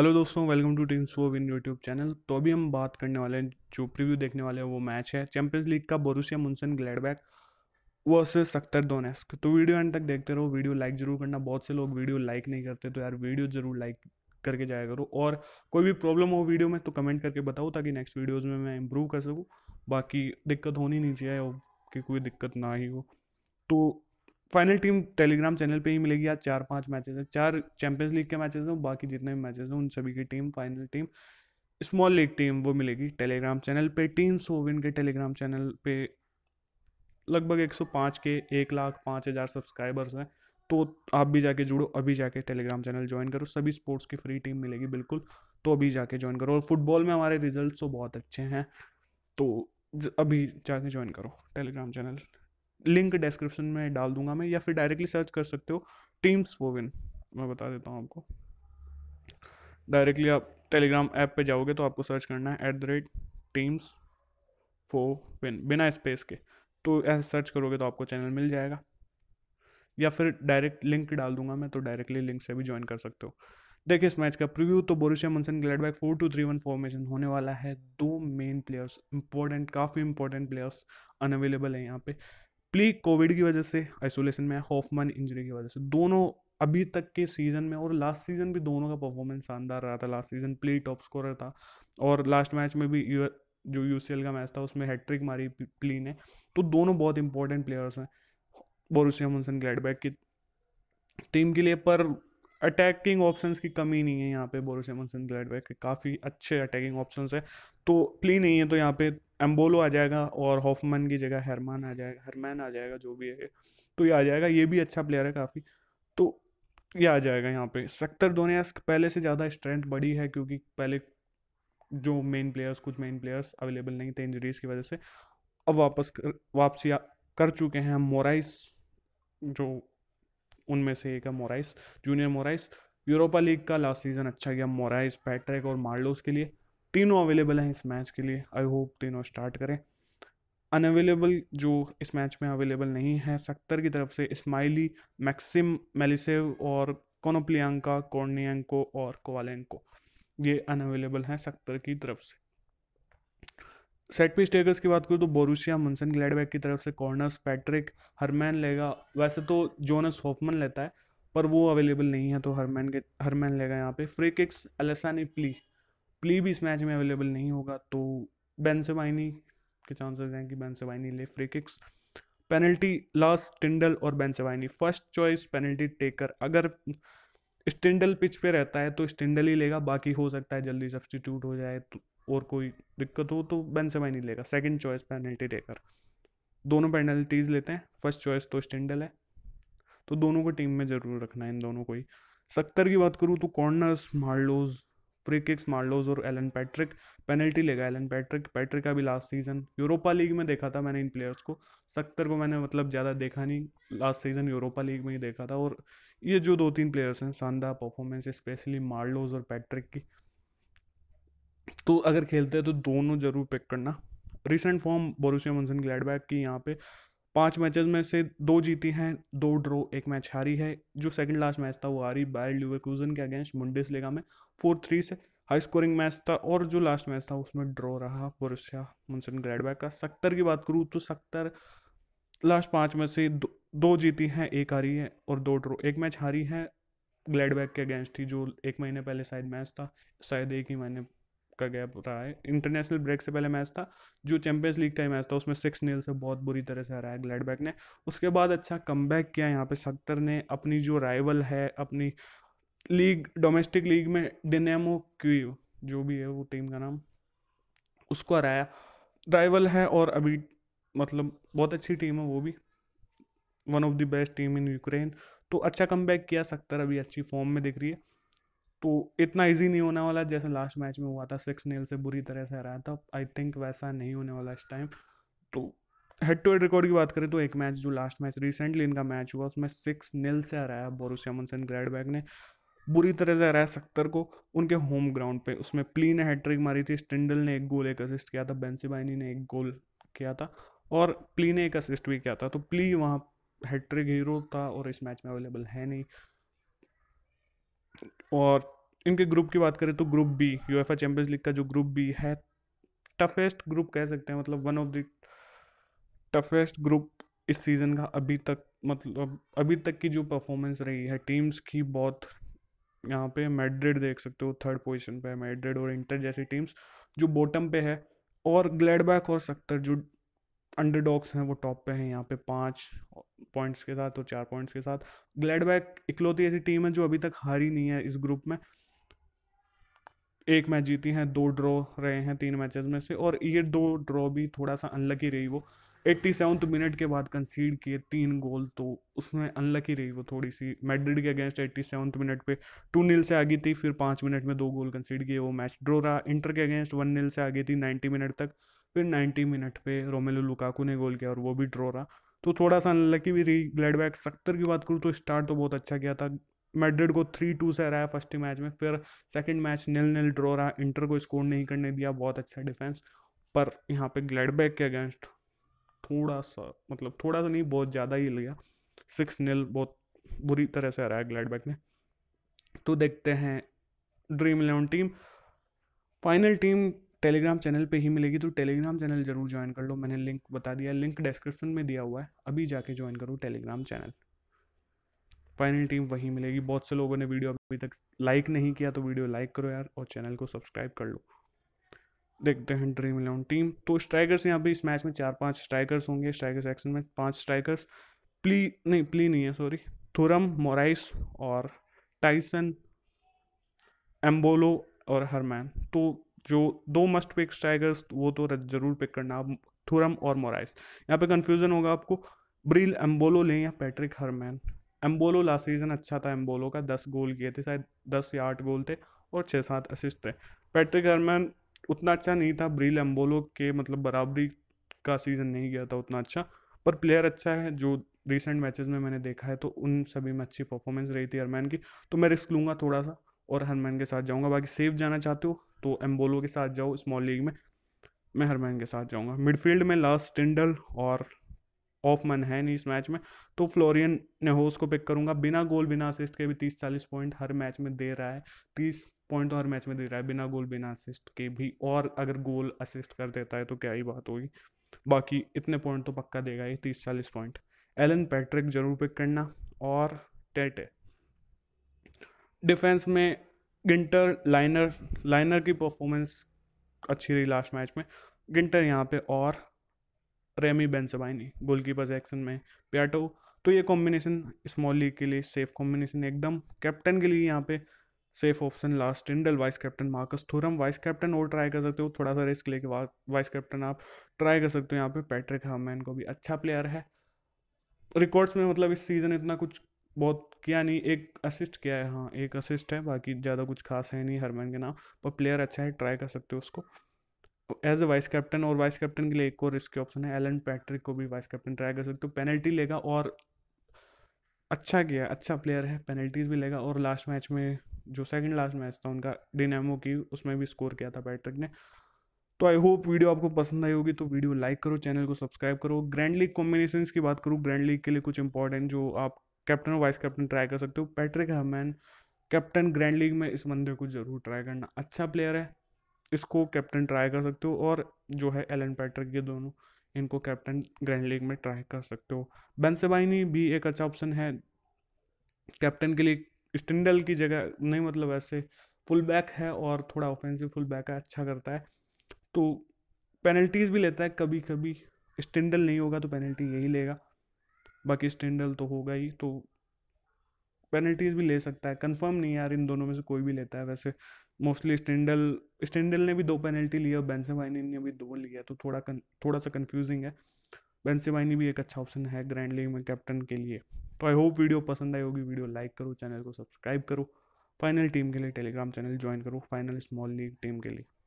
hello दोस्तों welcome to team so win YouTube channel तो अभी हम बात करने वाले हैं जो प्रीव्यू देखने वाले हैं वो मैच है चैंपियंस लीग का Borussia Monchengladbach versus Shakhtar Donetsk तो वीडियो एंड तक देखते रहो वीडियो लाइक ज़रूर करना बहुत से लोग वीडियो लाइक नहीं करते तो यार वीडियो ज़रूर लाइक करके जाया करो और कोई भी प्रॉब्लम हो वीडियो में तो कमेंट करके बताओ ताकि नेक्स्ट वीडियोज़ में मैं इम्प्रूव कर सकूँ बाकी दिक्कत होनी नहीं चाहिए कि कोई दिक्कत ना ही हो तो फाइनल टीम टेलीग्राम चैनल पे ही मिलेगी आज चार पांच मैचेस हैं चार चैंपियंस लीग के मैचेस हैं बाकी जितने भी मैचेस हैं उन सभी की team final team small league team वो मिलेगी टेलीग्राम चैनल पे टीम सोविन के टेलीग्राम चैनल पे लगभग 105 के एक लाख पाँच हज़ार सब्सक्राइबर्स हैं तो आप भी जाके जुड़ो अभी जाके टेलीग्राम चैनल ज्वाइन करो सभी स्पोर्ट्स की फ्री टीम मिलेगी बिल्कुल तो अभी जाके ज्वाइन करो और फुटबॉल में हमारे रिजल्ट तो बहुत अच्छे हैं तो अभी जाके ज्वाइन करो टेलीग्राम चैनल लिंक डिस्क्रिप्शन में डाल दूंगा मैं या फिर डायरेक्टली सर्च कर सकते हो टीम्स वोविन मैं बता देता हूँ आपको डायरेक्टली आप टेलीग्राम ऐप पे जाओगे तो आपको सर्च करना है at the rate teams for win बिना स्पेस के तो ऐसे सर्च करोगे तो आपको चैनल मिल जाएगा या फिर डायरेक्ट लिंक डाल दूंगा मैं तो डायरेक्टली लिंक से भी ज्वाइन कर सकते हो देखिए इस मैच का प्रीव्यू तो Borussia Monchengladbach four two three one formation होने वाला है दो मेन प्लेयर्स इंपॉर्टेंट काफ़ी इंपॉर्टेंट प्लेयर्स अनअवेलेबल हैं यहाँ पे प्ली कोविड की वजह से आइसोलेशन में होफमन इंजरी की वजह से दोनों अभी तक के सीज़न में और लास्ट सीज़न भी दोनों का परफॉर्मेंस शानदार रहा था last season play top scorer था और लास्ट मैच में भी यू जो यू का मैच था उसमें हैट्रिक मारी प्ली ने तो दोनों बहुत इंपॉर्टेंट प्लेयर्स हैं बोरुसिया मुनसन ग्लैडबैक की टीम के लिए पर अटैकिंग ऑप्शंस की कमी नहीं है यहाँ पे बोरुसिया मुनसन ग्लैडबैक के काफ़ी अच्छे अटैकिंग ऑप्शंस है तो प्ली नहीं है तो यहाँ पे एम्बोलो आ जाएगा और हॉफमैन की जगह हरमान आ जाएगा हरमैन आ जाएगा जो भी है तो ये आ जाएगा ये भी अच्छा प्लेयर है काफ़ी तो ये आ जाएगा यहाँ पे सख्तर दोनियास पहले से ज़्यादा स्ट्रेंथ बढ़ी है क्योंकि पहले जो मेन प्लेयर्स कुछ मेन प्लेयर्स अवेलेबल नहीं थे इंजरीज की वजह से अब वापस कर, वापसी कर चुके हैं मोराइस जो उनमें से एक है Morais junior Morais Europa League का लास्ट सीज़न अच्छा गया मोराइस पैट्रिक और मार्लोस के लिए तीनों अवेलेबल हैं इस मैच के लिए आई होप तीनों स्टार्ट करें अनअवेलेबल जो इस मैच में अवेलेबल नहीं है सख्तर की तरफ से इस्माइली मैक्सिम मेलिसेव और कोनोप्लियांका कॉर्नियंको और कोवालेंको ये अनअवेलेबल हैं सख्तर की तरफ से सेट पीस टेकर्स की बात करूँ तो बोरुशिया मुनसन ग्लैडबैक की तरफ से कॉर्नर्स पैट्रिक हरमैन लेगा वैसे तो जोनस होफमन लेता है पर वो अवेलेबल नहीं है तो हरमैन के हरमैन लेगा यहाँ पे free kicks Alassane Plea play भी इस मैच में अवेलेबल नहीं होगा तो बैन सेवाइनी के चांसेस हैं कि बैन सेवाइनी ले free kicks penalty Lars Stindl और Bensebaini first choice penalty taker अगर स्टिंडल पिच पे रहता है तो स्टिंडल ही लेगा बाकी हो सकता है जल्दी सब्सटीट्यूट हो जाए तो और कोई दिक्कत हो तो बैन सेवाइनी लेगा सेकेंड चॉइस पेनल्टी टेकर दोनों पेनल्टीज़ लेते हैं फर्स्ट चॉइस तो स्टिंडल है तो दोनों को टीम में ज़रूर रखना है इन दोनों को ही सत्तर की बात करूँ तो corners Marlos free kicks Marlos और एलन पैट्रिक पेनल्टी लेगा एलन पैट्रिक पैट्रिक का भी लास्ट सीजन यूरोपा लीग में देखा था मैंने इन प्लेयर्स को सख्तर को मैंने मतलब ज़्यादा देखा नहीं लास्ट सीजन यूरोपा लीग में ही देखा था और ये जो दो तीन प्लेयर्स हैं शानदार परफॉर्मेंस स्पेशली मार्लोज और पैट्रिक की तो अगर खेलते हैं तो दोनों जरूर पिक करना recent form Borussia Monchengladbach की यहाँ पे पाँच मैचेस में से दो जीती हैं दो ड्रॉ एक मैच हारी है जो सेकंड लास्ट मैच था वो हारी बायर लिवरकूजन के अगेंस्ट मुंडेस लेगा में फोर थ्री से हाई स्कोरिंग मैच था और जो लास्ट मैच था उसमें ड्रॉ रहा पुरुषा मुंसन ग्रैडबैक का सत्तर की बात करूँ तो सत्तर लास्ट पाँच में से दो, दो जीती हैं एक हारी है और दो ड्रो एक मैच हारी है ग्लैडबैक के अगेंस्ट थी जो एक महीने पहले शायद मैच था शायद एक ही महीने का गैप रहा है इंटरनेशनल ब्रेक से पहले मैच था जो चैंपियंस लीग का ही मैच था उसमें सिक्स नील से बहुत बुरी तरह से हराया ग्लैडबैक ने उसके बाद अच्छा कम किया यहाँ पर सत्तर ने अपनी जो राइवल है अपनी लीग डोमेस्टिक लीग में डिनेमो क्यू जो भी है वो टीम का नाम उसको हराया राइवल है और अभी मतलब बहुत अच्छी टीम है वो भी one of the best team in Ukraine तो अच्छा कम किया सत्तर अभी अच्छी फॉर्म में दिख रही है तो इतना इजी नहीं होने वाला जैसे लास्ट मैच में हुआ था सिक्स नेल से बुरी तरह से हराया था आई थिंक वैसा नहीं होने वाला इस टाइम तो हेड टू हेड रिकॉर्ड की बात करें तो एक मैच जो लास्ट मैच रिसेंटली इनका मैच हुआ उसमें सिक्स नेल से हराया सेन ग्रेड बैग ने बुरी तरह से हराया सख्तर को उनके होम ग्राउंड पे उसमें प्ली ने हैट्रिक मारी थी स्टिंडल ने एक गोल एक असिस्ट किया था बेंसीबाइनी ने एक गोल किया था और प्ली ने एक असिस्ट भी किया था तो प्ली वहाँ हैट्रिक हीरो था और इस मैच में अवेलेबल है नहीं और इनके ग्रुप की बात करें तो group B UEFA Champions League का जो ग्रुप बी है टफेस्ट ग्रुप कह सकते हैं मतलब one of the toughest group इस सीज़न का अभी तक मतलब अभी तक की जो परफॉर्मेंस रही है टीम्स की बहुत यहाँ पे मैड्रिड देख सकते हो थर्ड पोजीशन पे है मैड्रिड और इंटर जैसी टीम्स जो बॉटम पे है और ग्लेडबैक और सख्तर जो अंडरडॉग्स हैं वो टॉप पे हैं यहाँ पे पाँच पॉइंट्स के साथ और चार पॉइंट्स के साथ ग्लेडबैक बैक इकलौती ऐसी टीम है जो अभी तक हारी नहीं है इस ग्रुप में एक मैच जीती हैं दो ड्रॉ रहे हैं तीन मैचेस में से और ये दो ड्रॉ भी थोड़ा सा अनलकी रही वो एट्टी सेवन्थ मिनट के बाद कंसीड किए तीन गोल तो उसमें अनलकी रही वो थोड़ी सी मेड्रिड के अगेंस्ट एट्टी सेवन्थ मिनट पे टू नील से आगे थी फिर पाँच मिनट में दो गोल कंसीड किए वो मैच ड्रो रहा इंटर के अगेंस्ट वन नील से आगे थी नाइन्टी मिनट तक फिर नाइन्टी मिनट पे रोमेलो लुकाकू ने गोल किया और वो भी ड्रो रहा तो थोड़ा सा लकी भी रही ग्लैड बैक की बात करूँ तो स्टार्ट तो बहुत अच्छा किया था मेड्रिड को थ्री टू से हराया फर्स्ट मैच में फिर second match nil nil draw रहा इंटर को स्कोर नहीं करने दिया बहुत अच्छा डिफेंस पर यहाँ पे ग्लेडबैक बैक के अगेंस्ट थोड़ा सा मतलब थोड़ा सा नहीं बहुत ज़्यादा ही लिया सिक्स नील बहुत बुरी तरह से हराया ग्लैड बैक ने तो देखते हैं Dream Eleven team final team Telegram channel पे ही मिलेगी तो टेलीग्राम चैनल जरूर ज्वाइन कर लो मैंने लिंक बता दिया लिंक डिस्क्रिप्शन में दिया हुआ है अभी जाके ज्वाइन करो टेलीग्राम चैनल फाइनल टीम वहीं मिलेगी बहुत से लोगों ने वीडियो अभी तक लाइक नहीं किया तो वीडियो लाइक करो यार और चैनल को सब्सक्राइब कर लो देखते हैं ड्रीम इलेवन टीम तो स्ट्राइकर्स यहाँ पे इस मैच में चार पांच स्ट्राइकर्स होंगे स्ट्राइकर्स एक्शन में पांच स्ट्राइकर्स प्ली नहीं प्ली नहीं है सॉरी थुरम मोराइस और टाइसन एम्बोलो और हरमैन तो जो दो मस्ट पिक स्ट्राइकर्स वो तो जरूर पिक करना आप थुरम और मोराइस यहाँ पे कन्फ्यूज़न होगा आपको ब्रिल एम्बोलो लें या Patrick Hermann Embolo last season अच्छा था एम्बोलो का दस गोल किए थे शायद दस या आठ गोल थे और छः सात असिस्ट थे पैट्रिक हरमैन उतना अच्छा नहीं था ब्रिल एम्बोलो के मतलब बराबरी का सीज़न नहीं गया था उतना अच्छा पर प्लेयर अच्छा है जो रिसेंट मैचेस में मैंने देखा है तो उन सभी में अच्छी परफॉर्मेंस रही थी हरमैन की तो मैं रिस्क लूँगा थोड़ा सा और हरमैन के साथ जाऊँगा बाकी सेफ जाना चाहते हो तो एम्बोलो के साथ जाओ स्मॉल लीग में मैं हरमैन के साथ जाऊँगा मिडफील्ड में लास्ट टिंडल और ऑफ मन है नहीं इस मैच में तो फ्लोरियन नेहोस को पिक करूंगा बिना गोल बिना असिस्ट के भी तीस चालीस पॉइंट हर मैच में दे रहा है तीस पॉइंट तो हर मैच में दे रहा है बिना गोल बिना असिस्ट के भी और अगर गोल असिस्ट कर देता है तो क्या ही बात होगी बाकी इतने पॉइंट तो पक्का देगा ये तीस चालीस पॉइंट एलन पैट्रिक जरूर पिक करना और टेटे डिफेंस में गिंटर लाइनर लाइनर की परफॉर्मेंस अच्छी रही लास्ट मैच में गिंटर यहाँ पे और रेमी बेंसबाइनी गोलकीपर सेक्शन में प्याटो तो ये कॉम्बिनेशन स्मॉल लीग के लिए सेफ कॉम्बिनेशन एकदम कैप्टन के लिए यहाँ पे safe option Lars Stindl vice captain Marcus Thuram vice captain और ट्राई कर सकते हो थोड़ा सा रिस्क लेके वाइस कैप्टन आप ट्राई कर सकते हो यहाँ पे पैट्रिक हमैन को भी अच्छा प्लेयर है रिकॉर्ड्स में मतलब इस सीज़न इतना कुछ बहुत किया नहीं एक असिस्ट किया है हाँ एक असिस्ट है बाकी ज़्यादा कुछ खास है नहीं हरमैन के नाम पर प्लेयर अच्छा है ट्राई कर सकते हो उसको एज ए वाइस कैप्टन और वाइस कैप्टन के लिए एक और इसके ऑप्शन है एलन पैट्रिक को भी वाइस कैप्टन ट्राई कर सकते हो पेनल्टी लेगा और अच्छा किया अच्छा प्लेयर है पेनल्टीज भी लेगा और लास्ट मैच में जो सेकंड लास्ट मैच था उनका डिनेमो की उसमें भी स्कोर किया था पैट्रिक ने तो आई होप वीडियो आपको पसंद आई होगी तो वीडियो लाइक करो चैनल को सब्सक्राइब करो ग्रैंड लीग कॉम्बिनेशन की बात करूँ ग्रैंड लीग के लिए कुछ इंपॉर्टेंट जो आप कैप्टन और वाइस कैप्टन ट्राई कर सकते हो Patrick Hermann captain grand league में इस बंदे को ज़रूर ट्राई करना अच्छा प्लेयर है इसको कैप्टन ट्राई कर सकते हो और जो है एलन पैट्रिक ये दोनों इनको कैप्टन ग्रैंड लीग में ट्राई कर सकते हो बेंसेबाइनी भी एक अच्छा ऑप्शन है कैप्टन के लिए स्टिंडल की जगह नहीं मतलब ऐसे फुल बैक है और थोड़ा ऑफेंसिव फुल बैक है अच्छा करता है तो पेनल्टीज़ भी लेता है कभी कभी स्टिंडल नहीं होगा तो पेनल्टी यही लेगा बाकी स्टेंडल तो होगा ही तो पेनल्टीज भी ले सकता है कंफर्म नहीं यार इन दोनों में से कोई भी लेता है वैसे मोस्टली स्टेंडल स्टेंडल ने भी दो पेनल्टी ली और बेंसेवाइनी ने भी दो लिया तो थोड़ा कन, थोड़ा सा कन्फ्यूजिंग है बेंसेवाइनी भी एक अच्छा ऑप्शन है ग्रैंड लीग में कैप्टन के लिए तो आई होप वीडियो पसंद आई होगी वीडियो लाइक करो चैनल को सब्सक्राइब करो फाइनल टीम के लिए टेलीग्राम चैनल ज्वाइन करो फाइनल स्मॉल लीग टीम के लिए